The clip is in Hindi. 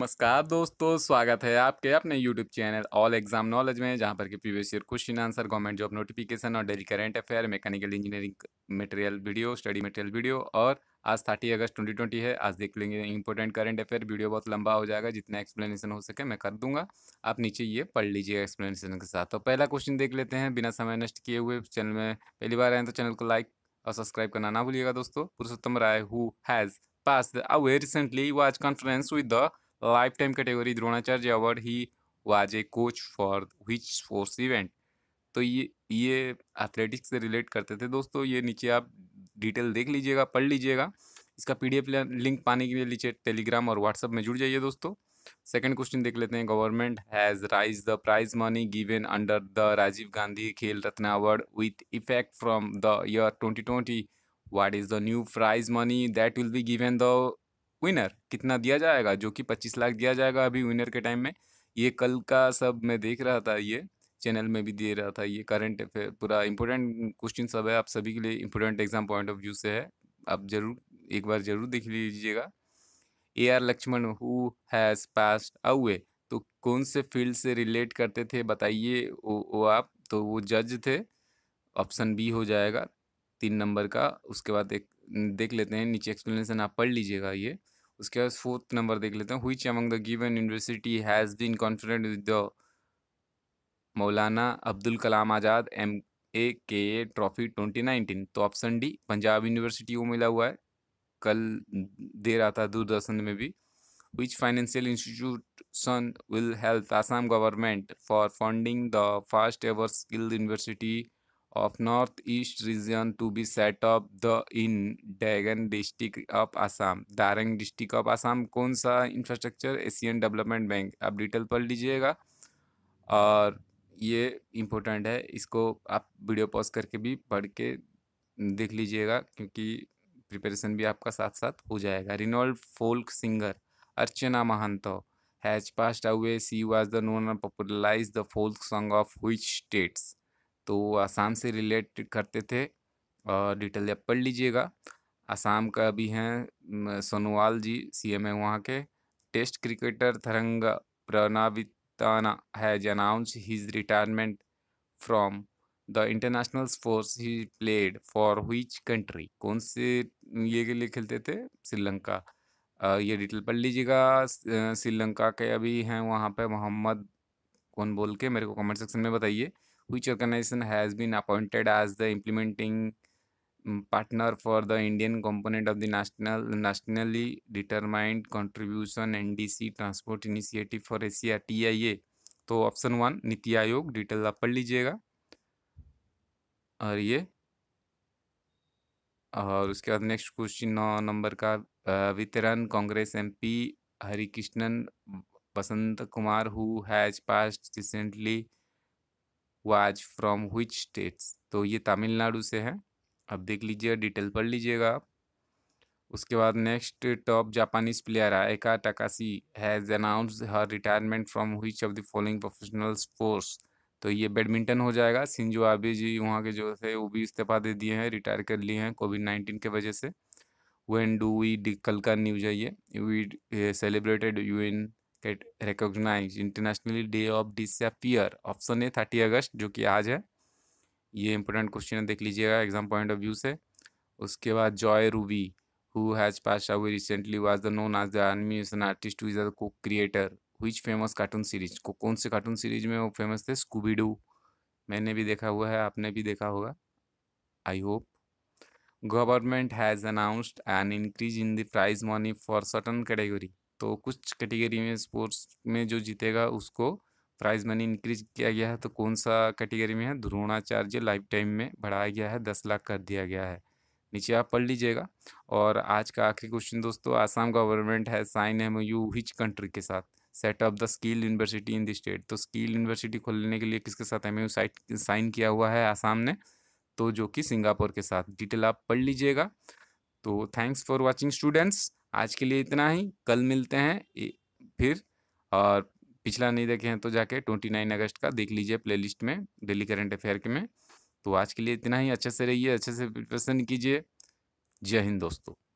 नमस्कार दोस्तों स्वागत है आपके अपने YouTube channel all exam knowledge में जहां पर कि previous year question answer government job notification और daily current affair mechanical engineering material video study material video और आज थर्टी अगस्त 2020 है आज देख लेंगे इंपॉर्टेंट करंट अफेयर वीडियो बहुत लंबा हो जाएगा जितना एक्सप्लेनेशन हो सके मैं कर दूंगा आप नीचे ये पढ़ लीजिए एक्सप्लेनेशन के साथ तो पहला क्वेश्चन देख लेते हैं बिना समय नष्ट किए हुए चैनल में पहली बार आए तो चैनल को लाइक और सब्सक्राइब करना ना भूलिएगा दोस्तों Purushottam Rai who has pass away recently आज conference with the lifetime category Dronacharya award he was a coach for which sports event तो ये ये एथलेटिक्स से रिलेट करते थे दोस्तों ये नीचे आप डिटेल देख लीजिएगा पढ़ लीजिएगा इसका एफ लिंक पाने के लिए नीचे टेलीग्राम और व्हाट्सअप में जुड़ जाइए दोस्तों सेकंड क्वेश्चन देख लेते हैं government has raise the prize money given under the Rajiv Gandhi Khel Ratna award with effect from the year twenty what is the new prize money that will be given the winner कितना दिया जाएगा जो कि पच्चीस लाख दिया जाएगा अभी विनर के टाइम में ये कल का सब मैं देख रहा था ये चैनल में भी दे रहा था ये करंट अफेयर पूरा इंपॉर्टेंट क्वेश्चन सब है आप सभी के लिए important exam point of view से है आप जरूर एक बार जरूर देख लीजिएगा A R Laxman who has passed away तो कौन से फील्ड से रिलेट करते थे बताइए वो, वो आप तो वो जज थे ऑप्शन बी हो जाएगा तीन नंबर का उसके बाद एक देख लेते हैं नीचे एक्सप्लेनेशन आप पढ़ लीजिएगा ये उसके बाद फोर्थ नंबर देख लेते हैं which among the given university has been confident with the Maulana Abdul Kalam Azad M A K A trophy twenty nineteen तो ऑप्शन डी पंजाब यूनिवर्सिटी को मिला हुआ है कल दे रहा था दूरदर्शन में भी which financial institution will help Assam government for funding the first ever skilled university of north east region to be set up the in डैगन district of Assam Darrang district of Assam कौन सा इंफ्रास्ट्रक्चर एशियन डेवलपमेंट बैंक आप डिटेल पढ़ लीजिएगा और ये इम्पोर्टेंट है इसको आप वीडियो पॉज करके भी पढ़ के देख लीजिएगा क्योंकि प्रिपरेशन भी आपका साथ साथ हो जाएगा renowned folk singer Archana Mahanta has passed away she was the known popularise the folk song of which states तो वो आसाम से रिलेटेड करते थे और डिटेल आप पढ़ लीजिएगा आसाम का अभी हैं सोनोवाल जी सी एम है वहाँ के test cricketer Tharanga Paranavitana has announce his retirement from the international sports he played for which country कौन से ये के लिए खेलते थे श्रीलंका ये डिटेल पढ़ लीजिएगा श्रीलंका के अभी हैं वहाँ पे मोहम्मद कौन बोल के मेरे को कमेंट सेक्शन में बताइए which organization has been appointed as the implementing partner for the Indian component of the national nationally determined contribution NDC transport initiative for Asia TIA तो option one NITI Aayog detail आप पढ़ लीजिएगा और ये और उसके बाद नेक्स्ट क्वेश्चन नौ नंबर का वितरण Congress MP P Harikrishnan Basant Kumar who has passed recently was from which states तो ये तमिलनाडु से है अब देख लीजिए डिटेल पढ़ लीजिएगा आप उसके बाद next top Japanese player Ayaka Takahashi has announce her retirement from which of the following professional sports तो ये बैडमिंटन हो जाएगा सिंजो आबे जी वहाँ के जो थे वो भी इस्तीफा दे दिए हैं रिटायर कर लिए हैं कोविड नाइन्टीन के वजह से वेन डू वी कल का न्यूज है ये we celebrated you in get internationally day of of option A thirty अगस्त जो कि आज है ये इंपॉर्टेंट क्वेश्चन है देख लीजिएगा एग्जाम पॉइंट ऑफ व्यू से उसके बाद Joe Ruby who has pass away recently was the known as the animation artist which co creator हुई फेमस कार्टून सीरीज को कौन से कार्टून सीरीज में वो फेमस थे स्कूबीडू मैंने भी देखा हुआ है आपने भी देखा होगा I hope government has announced an increase in the prize money for certain category तो कुछ कैटेगरी में स्पोर्ट्स में जो जीतेगा उसको प्राइज मनी इंक्रीज किया गया है तो कौन सा कैटेगरी में है द्रोणाचार्य लाइफ टाइम में बढ़ाया गया है दस लाख कर दिया गया है नीचे आप पढ़ लीजिएगा और आज का आखिरी क्वेश्चन दोस्तों आसाम गवर्नमेंट है sign M U which country के साथ set up the skill university in the state तो स्किल यूनिवर्सिटी खोलने के लिए किसके साथ एम यू साइट साइन किया हुआ है आसाम ने तो जो कि सिंगापुर के साथ डिटेल आप पढ़ लीजिएगा तो थैंक्स फॉर वॉचिंग स्टूडेंट्स आज के लिए इतना ही कल मिलते हैं फिर और पिछला नहीं देखे हैं तो जाके ट्वेंटी नाइन अगस्त का देख लीजिए प्लेलिस्ट में डेली करंट अफेयर के में तो आज के लिए इतना ही अच्छे से रहिए अच्छे से प्रिपरेशन कीजिए जय हिंद दोस्तों